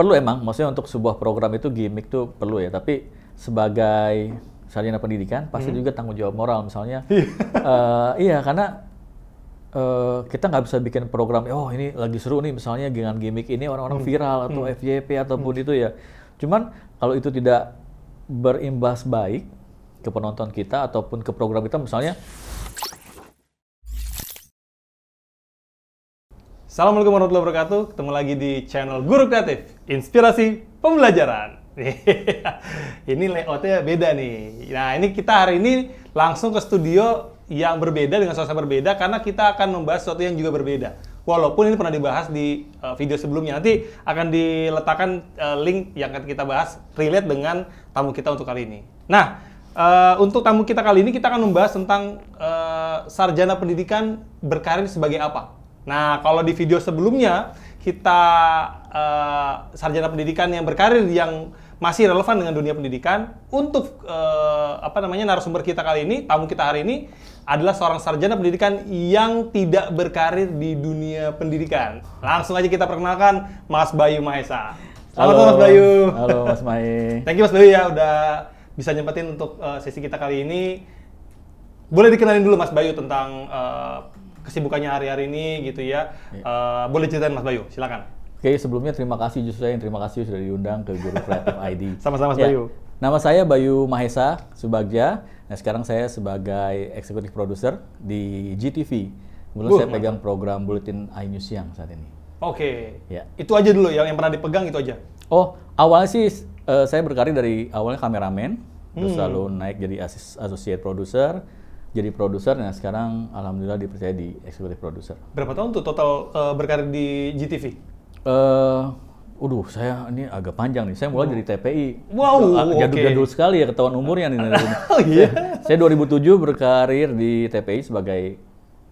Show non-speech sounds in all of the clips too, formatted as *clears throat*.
perlu emang, maksudnya untuk sebuah program itu gimmick tuh perlu ya, tapi sebagai sarjana pendidikan pasti hmm. juga tanggung jawab moral misalnya. uh, *laughs* iya karena uh, kita nggak bisa bikin program, oh ini lagi seru nih misalnya dengan gimmick ini orang-orang hmm. viral atau hmm. FYP ataupun hmm. itu ya. Cuman kalau itu tidak berimbas baik ke penonton kita ataupun ke program kita misalnya Assalamualaikum warahmatullahi wabarakatuh. Ketemu lagi di channel Guru Kreatif, inspirasi pembelajaran. *laughs* ini layoutnya beda nih. Nah ini kita hari ini langsung ke studio yang berbeda dengan suasana berbeda karena kita akan membahas sesuatu yang juga berbeda. Walaupun ini pernah dibahas di eh, video sebelumnya, nanti akan diletakkan eh, link yang akan kita bahas relate dengan tamu kita untuk kali ini. Nah, Uh, untuk tamu kita kali ini kita akan membahas tentang uh, sarjana pendidikan berkarir sebagai apa Nah, kalau di video sebelumnya kita uh, sarjana pendidikan yang berkarir yang masih relevan dengan dunia pendidikan. Untuk uh, apa namanya narasumber kita kali ini, tamu kita hari ini adalah seorang sarjana pendidikan yang tidak berkarir di dunia pendidikan. Langsung aja kita perkenalkan Mas Bayu Mahesa. Selamat halo, Mas Bayu. Halo Mas Mai. *laughs* Thank you Mas Bayu ya udah bisa nyempetin untuk uh, sesi kita kali ini. Boleh dikenalin dulu Mas Bayu tentang uh, kesibukannya hari-hari ini gitu ya. ya. Uh, boleh ceritain Mas Bayu, silakan. Oke, sebelumnya terima kasih justru saya terima kasih sudah diundang ke Guru Creative ID. *laughs* Sama-sama Mas ya. Bayu. Nama saya Bayu Mahesa Subagja. Nah, sekarang saya sebagai eksekutif produser di GTV. Kemudian saya pegang program Bulletin I News Siang saat ini. Oke. Okay. Ya. Itu aja dulu yang, yang pernah dipegang itu aja. Oh, awal sih uh, saya berkarir dari awalnya kameramen, hmm. terus lalu naik jadi asis, associate producer, jadi produser. Nah sekarang alhamdulillah dipercaya di eksekutif produser. Berapa tahun tuh total uh, berkarir di GTV? Uh, eh, Waduh, saya ini agak panjang nih. Saya mulai oh. dari TPI. Wow, jadul-jadul sekali ya ketahuan umurnya nih. *laughs* oh iya. Saya, saya 2007 berkarir di TPI sebagai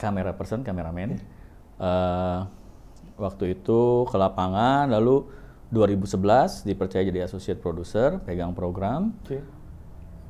kamera person, kameramen. Uh, waktu itu ke lapangan, lalu 2011 dipercaya jadi associate producer, pegang program. Okay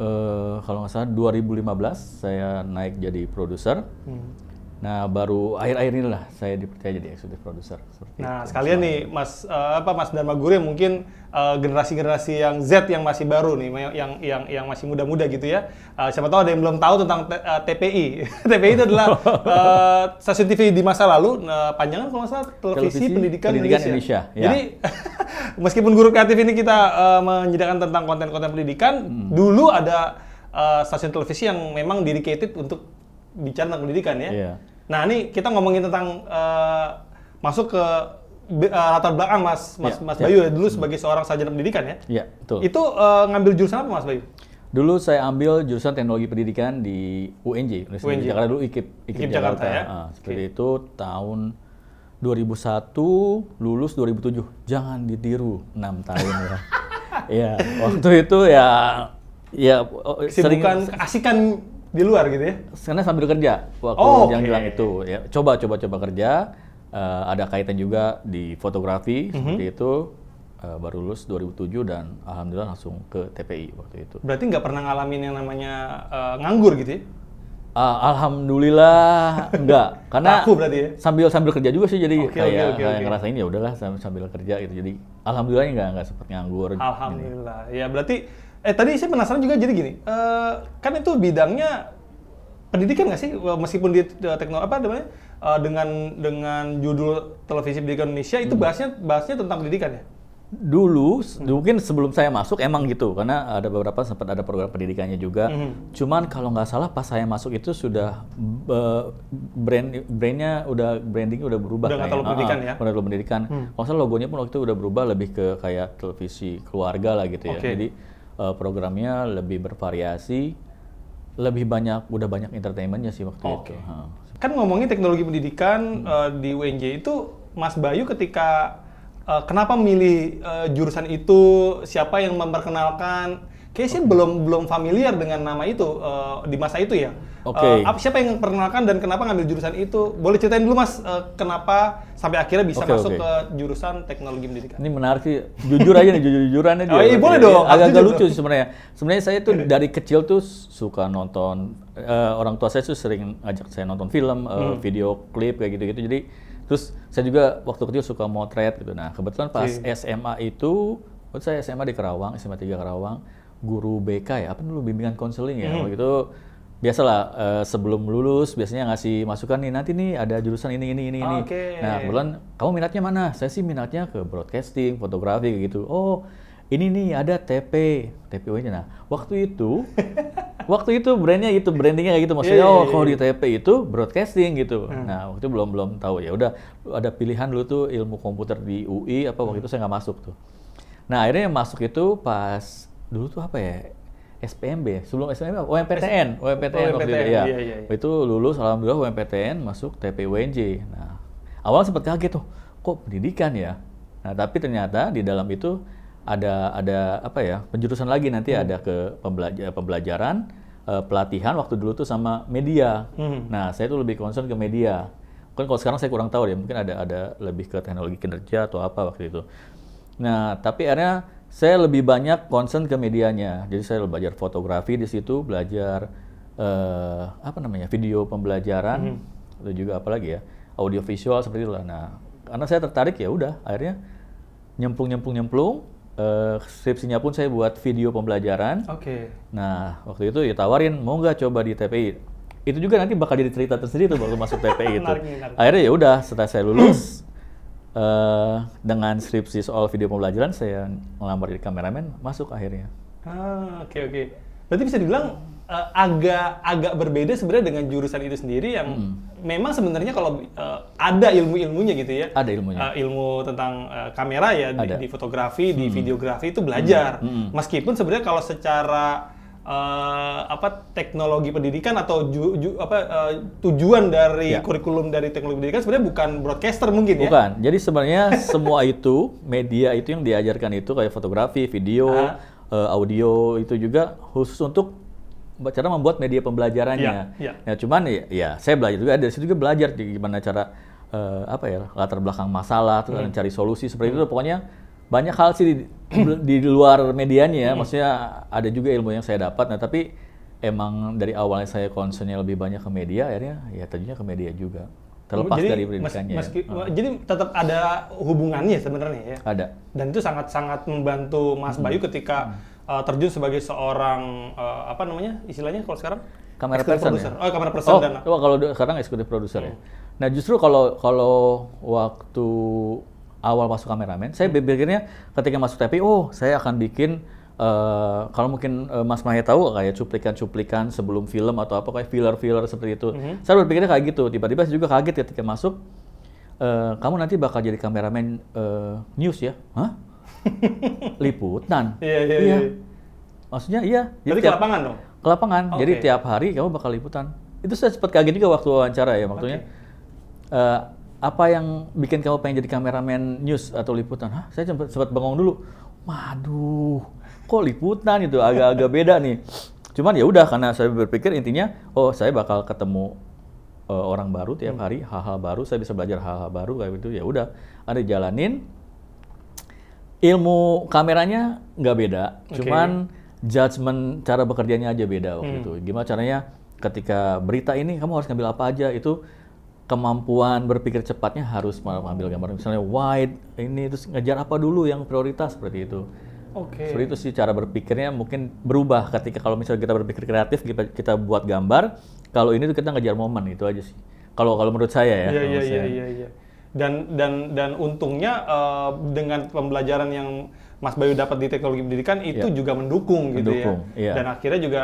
uh, kalau nggak salah 2015 saya naik jadi produser. Hmm Nah, baru akhir-akhir inilah saya dipercaya jadi eksekutif produser. Nah, itu. sekalian nih Mas uh, apa Mas Dharma Gure mungkin eh, generasi-generasi uh, yang Z yang masih baru nih, yang yang yang masih muda-muda gitu ya. Uh, siapa tahu ada yang belum tahu tentang uh, TPI. *laughs* TPI itu adalah uh, *laughs* stasiun TV di masa lalu, uh, panjangan kalau masa televisi, televisi pendidikan, pendidikan Indonesia. Indonesia. Ya. Jadi *laughs* meskipun guru kreatif ini kita uh, menyediakan tentang konten-konten pendidikan, hmm. dulu ada uh, stasiun televisi yang memang dedicated untuk bicara tentang pendidikan ya. Yeah. Nah ini kita ngomongin tentang uh, masuk ke uh, latar belakang Mas Mas, yeah. Mas iya. Bayu yeah. ya dulu hmm. sebagai seorang sarjana pendidikan ya. Iya yeah, Itu uh, ngambil jurusan apa Mas Bayu? Dulu saya ambil jurusan teknologi pendidikan di UNJ, Universitas UNJ. Jakarta dulu IKIP, IKIP, IKIP Jakarta. Jakarta ya? nah, seperti okay. itu tahun 2001 lulus 2007. Jangan ditiru 6 tahun ya. *laughs* Iya, waktu itu ya ya oh, Kesibukan asikan di luar gitu ya? Karena sambil kerja waktu oh, yang okay. bilang itu ya coba coba coba kerja uh, ada kaitan juga di fotografi mm -hmm. seperti itu uh, baru lulus 2007 dan alhamdulillah langsung ke TPI waktu itu. Berarti nggak pernah ngalamin yang namanya uh, nganggur gitu ya? Uh, alhamdulillah enggak *laughs* karena aku berarti ya? sambil sambil kerja juga sih jadi okay, kayak okay, okay, kayak okay. ngerasain ya udahlah sambil, sambil kerja gitu jadi gitu. alhamdulillah enggak enggak sempat nganggur. Alhamdulillah. Gitu. Ya berarti Eh tadi saya penasaran juga jadi gini, uh, kan itu bidangnya pendidikan nggak sih meskipun di eh, teknologi apa namanya uh, dengan dengan judul televisi pendidikan Indonesia itu hmm. bahasnya bahasnya tentang pendidikan ya? Dulu hmm. mungkin sebelum saya masuk emang gitu karena ada beberapa sempat ada program pendidikannya juga. Hmm. Cuman kalau nggak salah pas saya masuk itu sudah uh, brand brandnya udah branding udah berubah. Udah terlalu ah, pendidikan ah, ya? Udah terlalu pendidikan. Hmm. Kalau salah logonya pun waktu itu udah berubah lebih ke kayak televisi keluarga lah gitu ya. Okay. Jadi uh, programnya lebih bervariasi, lebih banyak udah banyak entertainmentnya sih waktu okay. itu. Ha. Kan ngomongin teknologi pendidikan hmm. uh, di UNJ itu Mas Bayu ketika uh, kenapa milih uh, jurusan itu, siapa yang memperkenalkan Kayaknya okay. belum belum familiar dengan nama itu uh, di masa itu ya. Oke. Okay. Uh, eh, siapa yang perkenalkan dan kenapa ngambil jurusan itu? Boleh ceritain dulu mas uh, kenapa sampai akhirnya bisa okay, masuk okay. ke jurusan teknologi pendidikan? Ini menarik sih. Jujur aja nih, jujur jujurannya. Oh iya boleh dong. Agak-agak lucu sih sebenarnya. Sebenarnya saya tuh dari kecil tuh suka nonton. Uh, orang tua saya tuh sering ajak saya nonton film, uh, video klip kayak gitu-gitu. Jadi terus saya juga waktu kecil suka motret gitu. Nah kebetulan pas si. SMA itu, waktu saya SMA di Karawang, SMA 3 Karawang guru BK ya, apa dulu bimbingan konseling ya. Hmm. Waktu itu biasalah uh, sebelum lulus biasanya ngasih masukan nih nanti nih ada jurusan ini ini ini ini. Nah, kebetulan kamu minatnya mana? Saya sih minatnya ke broadcasting, fotografi gitu. Oh, ini nih ada TP, tp nya Nah, waktu itu, *laughs* waktu itu brandnya itu brandingnya kayak gitu maksudnya. Yeah, yeah, yeah. Oh, iya, kalau iya. di TP itu broadcasting gitu. Hmm. Nah, waktu itu belum belum tahu ya. Udah ada pilihan dulu tuh ilmu komputer di UI apa waktu itu saya nggak masuk tuh. Nah, akhirnya yang masuk itu pas dulu tuh apa ya? SPMB, ya? sebelum SPMB apa? UMPTN, UMPTN, waktu itu ya. Iya, iya, iya. Itu lulus alhamdulillah UMPTN masuk TPUNJ. Nah, awal sempat kaget tuh, kok pendidikan ya? Nah, tapi ternyata di dalam itu ada ada apa ya? Penjurusan lagi nanti hmm. ada ke pembelajar, pembelajaran, uh, pelatihan waktu dulu tuh sama media. Hmm. Nah, saya tuh lebih concern ke media. Kan kalau sekarang saya kurang tahu ya, mungkin ada ada lebih ke teknologi kinerja atau apa waktu itu. Nah, tapi akhirnya saya lebih banyak concern ke medianya. Jadi saya belajar fotografi di situ, belajar uh, apa namanya video pembelajaran, mm-hmm. dan juga apalagi ya audio visual seperti itulah. Nah, karena saya tertarik ya udah, akhirnya nyemplung nyemplung nyemplung. Eh, skripsinya pun saya buat video pembelajaran. Oke. Okay. Nah waktu itu ya tawarin mau nggak coba di TPI. Itu juga nanti bakal jadi cerita tersendiri tuh waktu masuk TPI itu. *laughs* Akhirnya ya udah setelah saya lulus uh, dengan skripsi soal video pembelajaran saya ngelamar jadi kameramen masuk akhirnya. Ah oke okay, oke. Okay. Berarti bisa dibilang uh, agak agak berbeda sebenarnya dengan jurusan itu sendiri yang hmm. memang sebenarnya kalau uh, ada ilmu-ilmunya gitu ya. Ada ilmunya. Uh, ilmu tentang uh, kamera ya di, di fotografi, hmm. di videografi itu belajar. Hmm. Hmm. Meskipun sebenarnya kalau secara uh, apa teknologi pendidikan atau ju, ju, apa uh, tujuan dari ya. kurikulum dari teknologi pendidikan sebenarnya bukan broadcaster mungkin bukan. ya? Bukan. Jadi sebenarnya *laughs* semua itu media itu yang diajarkan itu kayak fotografi, video, uh, audio itu juga khusus untuk cara membuat media pembelajarannya. Ya, ya. ya cuman ya, ya saya belajar juga dari situ juga belajar gimana cara uh, apa ya latar belakang masalah, terus hmm. cari solusi seperti hmm. itu. Pokoknya banyak hal sih di, *clears throat* di luar medianya, ya. hmm. maksudnya ada juga ilmu yang saya dapat. Nah, tapi emang dari awalnya saya concernnya lebih banyak ke media, akhirnya ya terjunnya ke media juga. Terlepas jadi, dari pendidikannya. Mes, ya. meski, ya. Jadi tetap ada hubungannya sebenarnya ya. Ada. Dan itu sangat-sangat membantu Mas hmm. Bayu ketika hmm. uh, terjun sebagai seorang uh, apa namanya istilahnya kalau sekarang kamera person ya? Oh, kamera person oh, dan. Oh, kalau sekarang eksekutif produser ya? hmm. ya. Nah, justru kalau kalau waktu awal masuk kameramen, saya berpikirnya ketika masuk TV, oh saya akan bikin Uh, kalau mungkin uh, Mas Mahya tahu kayak cuplikan-cuplikan sebelum film atau apa kayak filler-filler seperti itu. Mm-hmm. Saya berpikirnya kayak gitu. Tiba-tiba saya juga kaget ketika masuk. Uh, kamu nanti bakal jadi kameramen uh, news ya? Hah? *laughs* Liputan. Iya, iya, iya, iya. Maksudnya iya. Jadi ke lapangan dong? Ke lapangan. Okay. Oh, jadi tiap hari kamu bakal liputan. Itu saya sempat kaget juga waktu wawancara ya waktunya. Okay apa yang bikin kamu pengen jadi kameramen news atau liputan? Hah, saya sempat, sempat bengong dulu. Waduh, kok liputan itu agak-agak beda nih. Cuman ya udah karena saya berpikir intinya, oh saya bakal ketemu uh, orang baru tiap hmm. hari, hal-hal baru, saya bisa belajar hal-hal baru kayak gitu. Ya udah, ada jalanin. Ilmu kameranya nggak beda, okay. cuman judgement cara bekerjanya aja beda waktu hmm. itu. Gimana caranya ketika berita ini kamu harus ngambil apa aja itu kemampuan berpikir cepatnya harus mengambil gambar misalnya wide ini terus ngejar apa dulu yang prioritas seperti itu. Oke. Okay. Seperti itu sih cara berpikirnya mungkin berubah ketika kalau misalnya kita berpikir kreatif kita, kita buat gambar kalau ini tuh kita ngejar momen itu aja sih. Kalau kalau menurut saya ya. Iya iya iya, iya iya. Dan dan dan untungnya uh, dengan pembelajaran yang Mas Bayu dapat di teknologi pendidikan iya. itu yeah. juga mendukung, mendukung gitu ya. Yeah. Dan akhirnya juga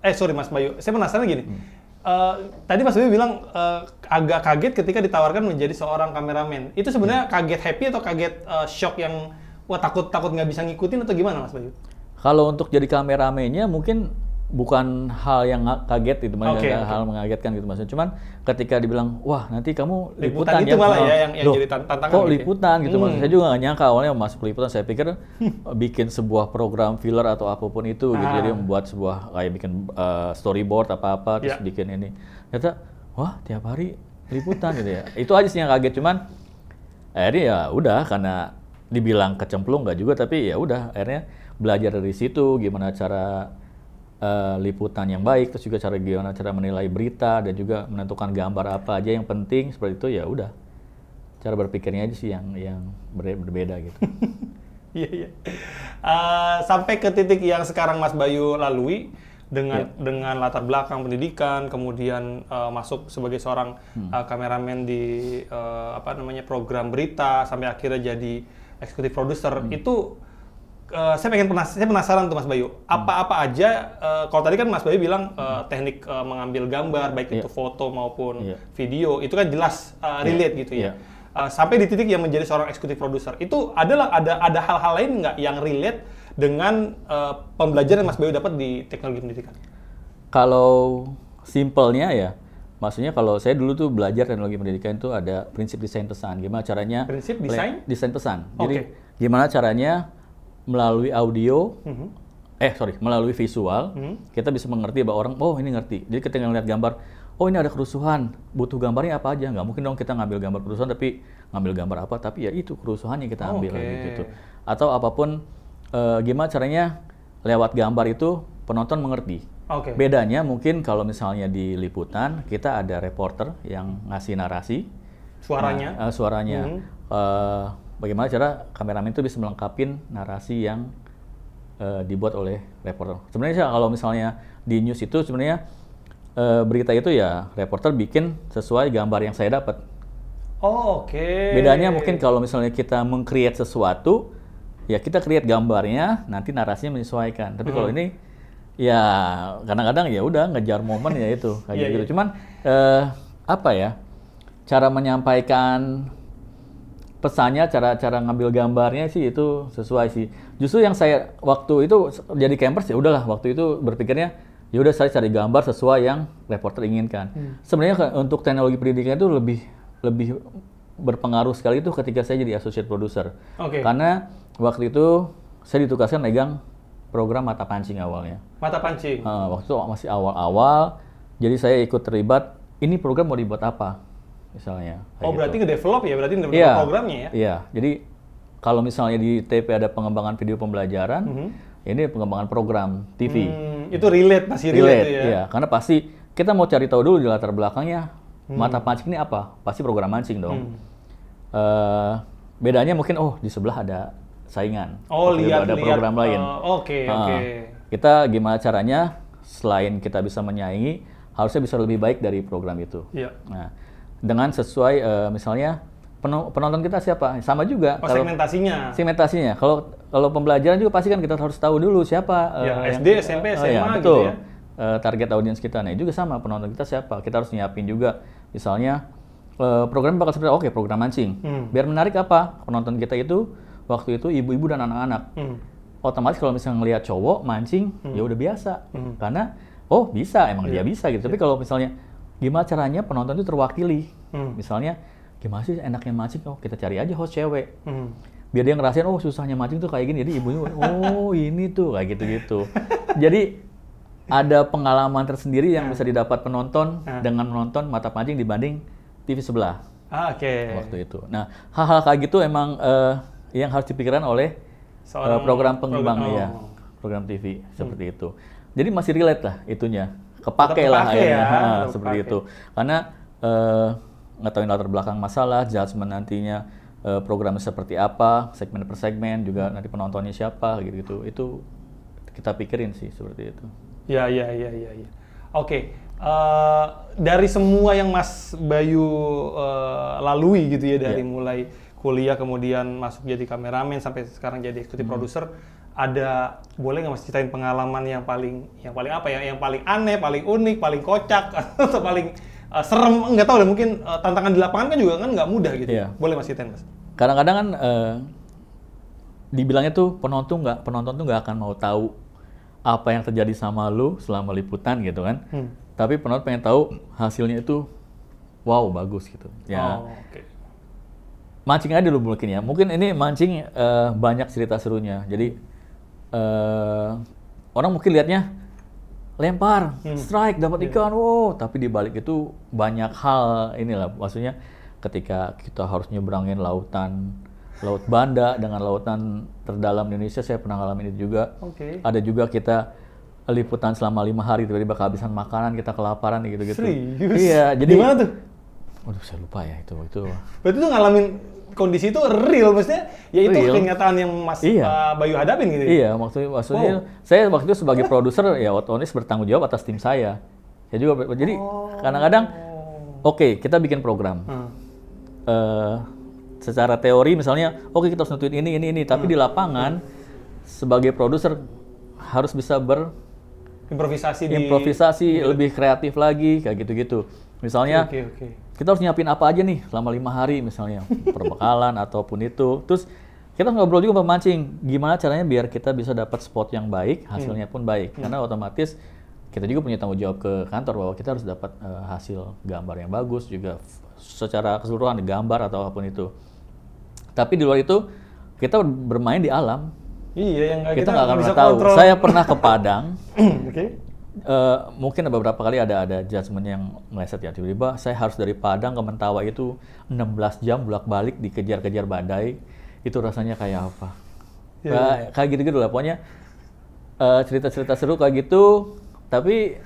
uh, eh sorry Mas Bayu, saya penasaran gini. Hmm Uh, tadi Mas Bibi bilang uh, agak kaget ketika ditawarkan menjadi seorang kameramen. Itu sebenarnya hmm. kaget happy atau kaget uh, shock yang wah takut takut nggak bisa ngikutin atau gimana Mas Bayu? Kalau untuk jadi kameramennya mungkin bukan hal yang kaget gitu, maksudnya okay, okay. hal mengagetkan gitu maksudnya. Cuman ketika dibilang wah nanti kamu liputan, liputan itu ya, malah ya yang, yang jadi tantangan. Kok gitu. Ya? liputan gitu hmm. maksudnya. Saya juga nggak nyangka awalnya masuk liputan. Saya pikir *laughs* bikin sebuah program filler atau apapun itu ah. gitu. Jadi ah. membuat sebuah kayak bikin uh, storyboard apa-apa terus ya. bikin ini. Ternyata wah tiap hari liputan gitu ya. Itu aja sih yang kaget cuman akhirnya ya udah karena dibilang kecemplung nggak juga tapi ya udah akhirnya belajar dari situ gimana cara uh, liputan yang baik, terus juga cara gimana cara menilai berita dan juga menentukan gambar apa aja yang penting seperti itu ya udah cara berpikirnya aja sih yang yang berbeda gitu. *laughs* Iya iya. Uh, sampai ke titik yang sekarang Mas Bayu lalui dengan yeah. dengan latar belakang pendidikan, kemudian uh, masuk sebagai seorang hmm. uh, kameramen di uh, apa namanya program berita sampai akhirnya jadi eksekutif produser hmm. itu Eh, saya pengen penas saya penasaran tuh Mas Bayu, hmm. apa-apa hmm. aja uh, kalau tadi kan Mas Bayu bilang uh, teknik uh, mengambil gambar baik yeah. itu foto maupun yeah. video itu kan jelas uh, relate yeah. gitu ya. Yeah. Iya. Uh, sampai di titik yang menjadi seorang eksekutif produser itu adalah ada ada hal-hal lain nggak yang relate dengan uh, pembelajaran yang Mas Bayu dapat di teknologi pendidikan? Kalau simpelnya ya, Maksudnya kalau saya dulu tuh belajar teknologi pendidikan itu ada prinsip desain pesan. Gimana caranya? Prinsip desain? Desain pesan. Okay. Jadi gimana caranya melalui audio, mm -hmm. eh sorry, melalui visual, mm -hmm. kita bisa mengerti bahwa orang, oh ini ngerti. Jadi ketika ngeliat gambar, oh ini ada kerusuhan, butuh gambarnya apa aja. Nggak mungkin dong kita ngambil gambar kerusuhan, tapi ngambil gambar apa, tapi ya itu kerusuhan yang kita ambil. Okay. Gitu. Atau apapun, e, gimana caranya lewat gambar itu penonton mengerti. Okay. Bedanya mungkin kalau misalnya di liputan, kita ada reporter yang ngasih narasi. Suaranya? Nah, uh, suaranya. Mm -hmm. uh, bagaimana cara kameramen itu bisa melengkapi narasi yang uh, dibuat oleh reporter. Sebenarnya kalau misalnya di news itu sebenarnya uh, berita itu ya reporter bikin sesuai gambar yang saya dapat. Oh, oke. Okay. Bedanya mungkin kalau misalnya kita mengcreate sesuatu, ya kita create gambarnya, nanti narasinya menyesuaikan. Tapi hmm. kalau ini ya kadang-kadang ya udah ngejar momen ya itu kayak *laughs* yeah, gitu. Yeah. Cuman uh, apa ya? Cara menyampaikan pesannya cara cara ngambil gambarnya sih itu sesuai sih justru yang saya waktu itu jadi campers ya udahlah waktu itu berpikirnya ya udah saya cari gambar sesuai yang reporter inginkan hmm. sebenarnya untuk teknologi pendidikan itu lebih lebih berpengaruh sekali itu ketika saya jadi associate producer okay. karena waktu itu saya ditugaskan megang program mata pancing awalnya mata pancing uh, waktu itu masih awal-awal jadi saya ikut terlibat ini program mau dibuat apa misalnya. Oh gitu. berarti ke nge-develop ya, berarti nge-develop yeah. programnya ya? Iya, yeah. jadi kalau misalnya di TP ada pengembangan video pembelajaran, mm -hmm. ini pengembangan program TV. Hmm, itu relate pasti relate, relate ya? Iya, karena pasti kita mau cari tahu dulu di latar belakangnya, hmm. mata pancing ini apa? Pasti program mancing dong. Hmm. Uh, bedanya mungkin, oh di sebelah ada saingan. Oh lihat, Ada lihat, program lain. Oh, oke, uh, oke. Okay, Kita gimana caranya, selain kita bisa menyaingi, harusnya bisa lebih baik dari program itu. Yeah. Nah, dengan sesuai uh, misalnya penonton kita siapa sama juga oh, kalau segmentasinya segmentasinya kalau kalau pembelajaran juga pasti kan kita harus tahu dulu siapa eh, ya, uh, SD yang, SMP oh, SMA uh, ya, gitu betul. ya uh, target audiens kita nah juga sama penonton kita siapa kita harus nyiapin juga misalnya uh, program bakal seperti oke okay, program mancing hmm. biar menarik apa penonton kita itu waktu itu ibu-ibu dan anak-anak hmm. otomatis kalau misalnya ngelihat cowok mancing hmm. ya udah biasa hmm. karena oh bisa emang yeah. dia bisa gitu yeah. tapi iya. kalau misalnya gimana caranya penonton itu terwakili. Hmm. Misalnya, gimana sih enaknya mancing? Oh, kita cari aja host cewek. Hmm. Biar dia ngerasain, oh susahnya mancing tuh kayak gini. Jadi ibunya, oh ini tuh, kayak gitu-gitu. Jadi ada pengalaman tersendiri yang bisa didapat penonton hmm. dengan menonton mata pancing dibanding TV sebelah. Ah, Oke. Okay. Waktu itu. Nah, hal-hal kayak gitu emang uh, yang harus dipikirkan oleh uh, program pengembang program, iya. oh. ya, program TV seperti hmm. itu. Jadi masih relate lah itunya kepake, lah ya, ya. Ha, seperti itu. Karena uh, ngetahuin latar belakang masalah, judgement nantinya uh, programnya seperti apa, segmen per segmen juga nanti penontonnya siapa gitu-gitu. Itu kita pikirin sih seperti itu. Ya ya ya ya ya. Oke, okay. uh, eh, dari semua yang Mas Bayu uh, lalui gitu ya dari yeah. mulai kuliah kemudian masuk jadi kameramen sampai sekarang jadi eksekutif hmm. produser ada boleh nggak mas ceritain pengalaman yang paling yang paling apa ya yang paling aneh paling unik paling kocak *laughs* atau paling uh, serem nggak tahu deh mungkin uh, tantangan di lapangan kan juga kan nggak mudah gitu yeah. boleh mas ceritain mas kadang-kadang kan uh, dibilangnya tuh penonton nggak penonton tuh nggak akan mau tahu apa yang terjadi sama lu selama liputan gitu kan hmm. tapi penonton pengen tahu hasilnya itu wow bagus gitu ya oh, okay mancing aja dulu mungkin ya. Mungkin ini mancing uh, banyak cerita serunya. Jadi uh, orang mungkin lihatnya lempar, hmm. strike, dapat iya. ikan, yeah. Oh, wow. Tapi di balik itu banyak hal inilah, maksudnya ketika kita harus nyebrangin lautan, laut Banda dengan lautan terdalam di Indonesia, saya pernah ngalamin itu juga. Okay. Ada juga kita liputan selama lima hari tiba-tiba kehabisan makanan, kita kelaparan gitu-gitu. Serius? Iya, jadi. mana tuh? Waduh, saya lupa ya itu. Itu. Berarti tuh ngalamin kondisi itu real maksudnya ya itu real. kenyataan yang Mas iya. uh, Bayu hadapin gitu. Ya? Iya, maksudnya maksudnya wow. saya waktu itu sebagai produser ya otomatis bertanggung jawab atas tim saya. Saya juga jadi oh. kadang-kadang oh. oke, okay, kita bikin program. Hmm. Uh, secara teori misalnya oke okay, kita harus nentuin ini ini ini, tapi hmm. di lapangan hmm. sebagai produser harus bisa ber improvisasi improvisasi di, lebih kreatif lagi kayak gitu-gitu. Misalnya okay, okay kita harus nyiapin apa aja nih selama lima hari misalnya perbekalan *laughs* ataupun itu terus kita ngobrol juga pemancing gimana caranya biar kita bisa dapat spot yang baik hmm. hasilnya pun baik hmm. karena otomatis kita juga punya tanggung jawab ke kantor bahwa kita harus dapat uh, hasil gambar yang bagus juga secara keseluruhan gambar atau apapun itu tapi di luar itu kita bermain di alam iya yang kita nggak akan bisa tahu saya pernah ke Padang *clears throat* okay. Uh, mungkin beberapa kali ada ada judgement yang meleset ya tiba-tiba saya harus dari Padang ke Mentawa itu 16 jam bolak-balik dikejar-kejar badai itu rasanya kayak apa yeah. nah, iya. kayak gitu-gitu lah pokoknya cerita eh, cerita-cerita seru kayak gitu tapi *laughs*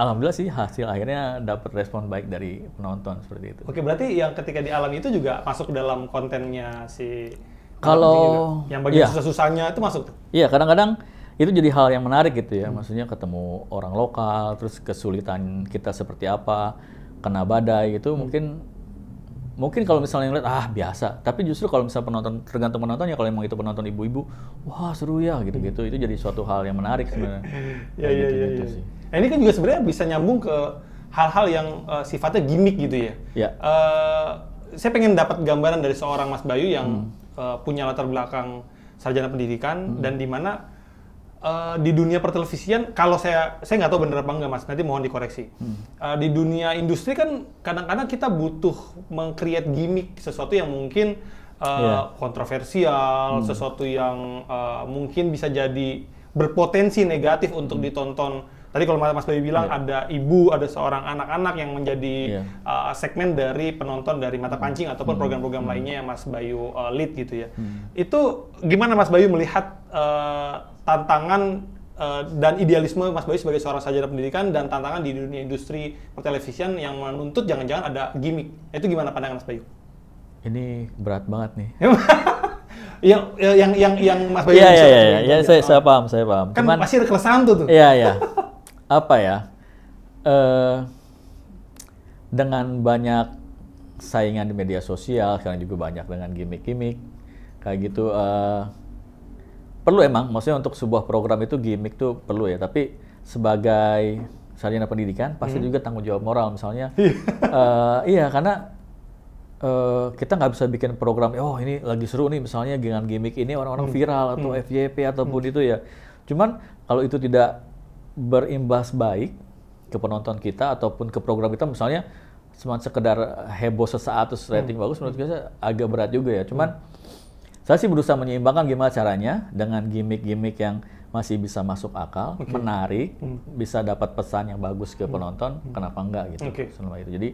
alhamdulillah sih hasil akhirnya dapat respon baik dari penonton seperti itu. Oke, berarti yang ketika di alam itu juga masuk dalam kontennya si kalau yang bagian ya. susah-susahnya itu masuk. Iya, kadang-kadang itu jadi hal yang menarik gitu ya. Hmm. Maksudnya ketemu orang lokal, terus kesulitan kita seperti apa, kena badai gitu hmm. mungkin mungkin kalau misalnya ngeliat ah biasa, tapi justru kalau misalnya penonton tergantung penontonnya kalau emang itu penonton ibu-ibu, wah seru ya gitu-gitu. Hmm. Itu jadi suatu hal yang menarik sebenarnya. Iya *laughs* ya, gitu, gitu sih. Nah, ini kan juga sebenarnya bisa nyambung ke hal-hal yang uh, sifatnya gimmick gitu ya. ya. Uh, saya pengen dapat gambaran dari seorang Mas Bayu yang hmm. uh, punya latar belakang sarjana pendidikan hmm. dan di mana Eh, di dunia pertelevisian, kalau saya saya nggak tahu bener apa enggak mas, nanti mohon dikoreksi. Hmm. Uh, di dunia industri kan kadang-kadang kita butuh meng-create gimmick sesuatu yang mungkin uh, eh, yeah. kontroversial, hmm. sesuatu yang uh, mungkin bisa jadi berpotensi negatif untuk hmm. ditonton Tadi kalau Mas Bayu bilang yeah. ada ibu, ada seorang anak-anak yang menjadi yeah. uh, segmen dari penonton dari mata hmm. pancing mm. ataupun hmm. program-program mm. lainnya yang Mas Bayu uh, lead gitu ya. Mm. Itu gimana Mas Bayu melihat uh, tantangan Uh, dan idealisme Mas Bayu sebagai seorang sarjana pendidikan dan tantangan di dunia industri pertelevisian yang menuntut jangan-jangan ada gimmick. Itu gimana pandangan Mas Bayu? Ini berat banget nih. *laughs* yang yang yang yang Mas Bayu Iya iya iya, iya. iya saya, paham, saya paham. Kan Cuman, pasti ada keresahan tuh tuh. Iya iya. *laughs* apa ya uh, dengan banyak saingan di media sosial sekarang juga banyak dengan gimmick-gimmick kayak gitu uh, perlu emang maksudnya untuk sebuah program itu gimmick tuh perlu ya tapi sebagai sarjana pendidikan pasti hmm. juga tanggung jawab moral misalnya uh, *laughs* iya karena uh, kita nggak bisa bikin program oh ini lagi seru nih misalnya dengan gimmick ini orang-orang hmm. viral atau hmm. FYP ataupun hmm. itu ya cuman kalau itu tidak berimbas baik ke penonton kita ataupun ke program kita misalnya cuma sekedar heboh sesaat terus hmm. rating hmm. bagus menurut saya agak berat juga ya. Cuman hmm. saya sih berusaha menyeimbangkan gimana caranya dengan gimmick-gimmick yang masih bisa masuk akal, okay. menarik, hmm. bisa dapat pesan yang bagus ke hmm. penonton, hmm. kenapa enggak gitu. Okay. Selama itu. Jadi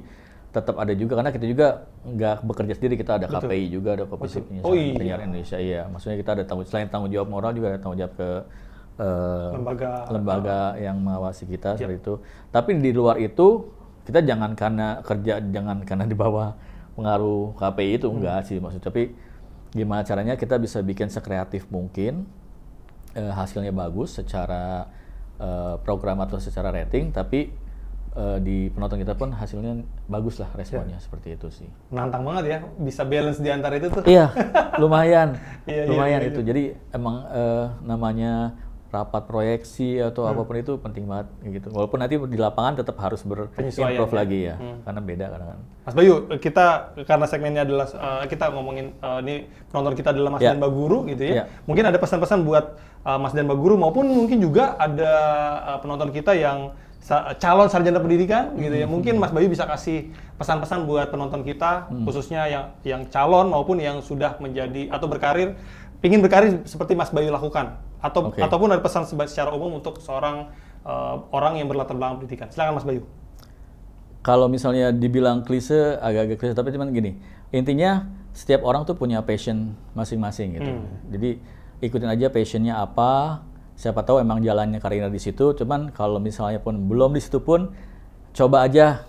tetap ada juga karena kita juga nggak bekerja sendiri kita ada Betul. KPI juga ada kompetisi penyiaran oh, iya. Indonesia iya maksudnya kita ada tanggung selain tanggung jawab moral juga ada tanggung jawab ke uh, lembaga lembaga uh, yang mengawasi kita yep. Iya. seperti itu. Tapi di luar itu kita jangan karena kerja jangan karena di bawah pengaruh KPI itu hmm. enggak sih maksudnya. tapi gimana caranya kita bisa bikin sekreatif mungkin uh, hasilnya bagus secara uh, program atau secara rating tapi di penonton kita pun hasilnya bagus lah responnya ya. seperti itu sih. Menantang banget ya, bisa balance di antara itu tuh. Iya, lumayan, *laughs* iya, iya, lumayan iya, iya, itu. Iya. Jadi emang eh, namanya rapat proyeksi atau hmm. apapun itu penting banget gitu. Walaupun nanti di lapangan tetap harus berimprov ya. lagi ya, hmm. karena beda kan. Mas Bayu, kita karena segmennya adalah uh, kita ngomongin uh, ini penonton kita adalah Mas yeah. dan Mbak Guru gitu ya. Yeah. Mungkin ada pesan-pesan buat uh, Mas dan Mbak Guru maupun mungkin juga ada uh, penonton kita yang sa calon sarjana pendidikan gitu ya. Hmm. Mungkin Mas Bayu bisa kasih pesan-pesan buat penonton kita hmm. khususnya yang yang calon maupun yang sudah menjadi atau berkarir, ingin berkarir seperti Mas Bayu lakukan atau okay. ataupun ada pesan secara umum untuk seorang uh, orang yang berlatar belakang pendidikan. Silakan Mas Bayu. Kalau misalnya dibilang klise agak-agak klise tapi cuman gini, intinya setiap orang tuh punya passion masing-masing gitu. Hmm. Jadi ikutin aja passionnya apa, siapa tahu emang jalannya karirnya di situ, cuman kalau misalnya pun belum di situ pun coba aja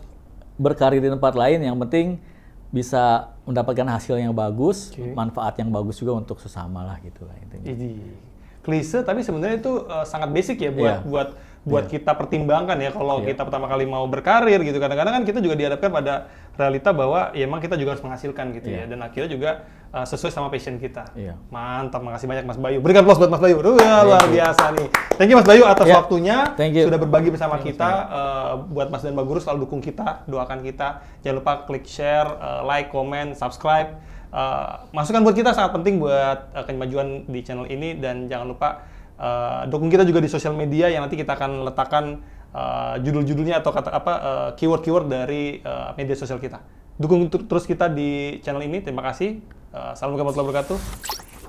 berkarir di tempat lain yang penting bisa mendapatkan hasil yang bagus, okay. manfaat yang bagus juga untuk sesama lah gitu lah intinya. Iji klise tapi sebenarnya itu uh, sangat basic ya buat yeah. buat buat yeah. kita pertimbangkan ya kalau yeah. kita pertama kali mau berkarir gitu kadang-kadang kan kita juga dihadapkan pada realita bahwa ya emang kita juga harus menghasilkan gitu yeah. ya iya. dan akhirnya juga uh, sesuai sama passion kita yeah. mantap makasih banyak Mas Bayu berikan plus buat Mas Bayu yeah. luar biasa nih thank you Mas Bayu atas yeah. waktunya thank you. sudah berbagi bersama thank kita uh, buat Mas dan Mbak Guru selalu dukung kita doakan kita jangan lupa klik share uh, like comment subscribe Masukkan eh, masukan buat kita sangat penting buat uh, kemajuan di channel ini dan jangan lupa uh, dukung kita juga di sosial media yang nanti kita akan letakkan uh, judul-judulnya atau kata apa uh, keyword-keyword dari uh, media sosial kita. Dukung terus kita di channel ini. Terima kasih. Uh, Assalamualaikum warahmatullahi wabarakatuh.